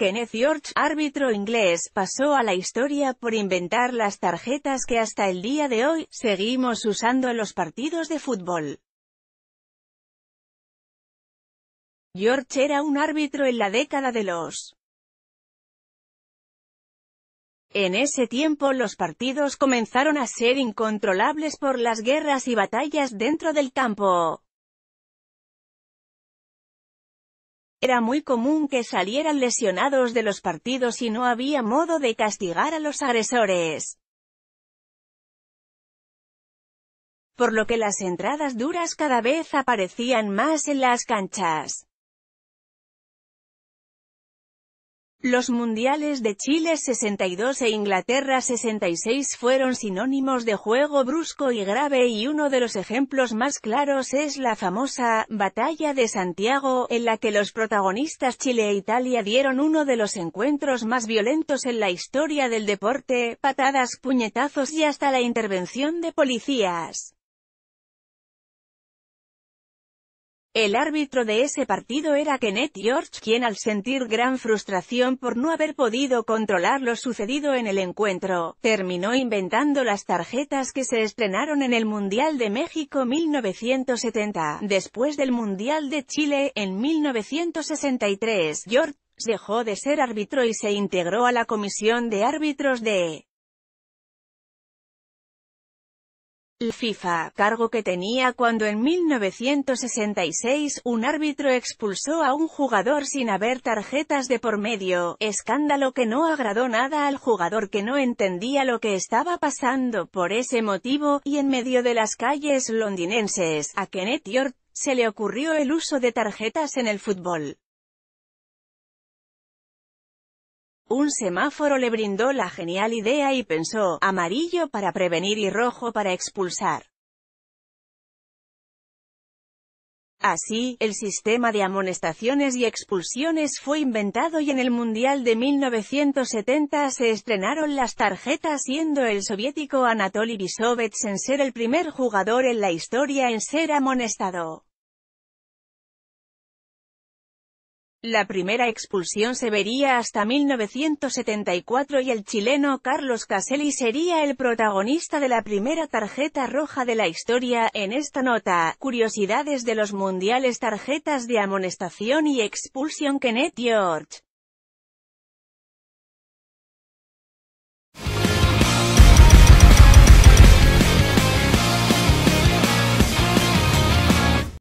Kenneth George, árbitro inglés, pasó a la historia por inventar las tarjetas que hasta el día de hoy, seguimos usando en los partidos de fútbol. George era un árbitro en la década de los... En ese tiempo los partidos comenzaron a ser incontrolables por las guerras y batallas dentro del campo. Era muy común que salieran lesionados de los partidos y no había modo de castigar a los agresores. Por lo que las entradas duras cada vez aparecían más en las canchas. Los mundiales de Chile 62 e Inglaterra 66 fueron sinónimos de juego brusco y grave y uno de los ejemplos más claros es la famosa Batalla de Santiago, en la que los protagonistas Chile e Italia dieron uno de los encuentros más violentos en la historia del deporte, patadas, puñetazos y hasta la intervención de policías. El árbitro de ese partido era Kenneth George quien al sentir gran frustración por no haber podido controlar lo sucedido en el encuentro, terminó inventando las tarjetas que se estrenaron en el Mundial de México 1970. Después del Mundial de Chile, en 1963, George dejó de ser árbitro y se integró a la comisión de árbitros de El FIFA, cargo que tenía cuando en 1966, un árbitro expulsó a un jugador sin haber tarjetas de por medio, escándalo que no agradó nada al jugador que no entendía lo que estaba pasando por ese motivo, y en medio de las calles londinenses, a Kenneth York, se le ocurrió el uso de tarjetas en el fútbol. Un semáforo le brindó la genial idea y pensó, amarillo para prevenir y rojo para expulsar. Así, el sistema de amonestaciones y expulsiones fue inventado y en el Mundial de 1970 se estrenaron las tarjetas siendo el soviético Anatoly Bisovets en ser el primer jugador en la historia en ser amonestado. La primera expulsión se vería hasta 1974 y el chileno Carlos Caselli sería el protagonista de la primera tarjeta roja de la historia. En esta nota, curiosidades de los mundiales tarjetas de amonestación y expulsión Kenneth George.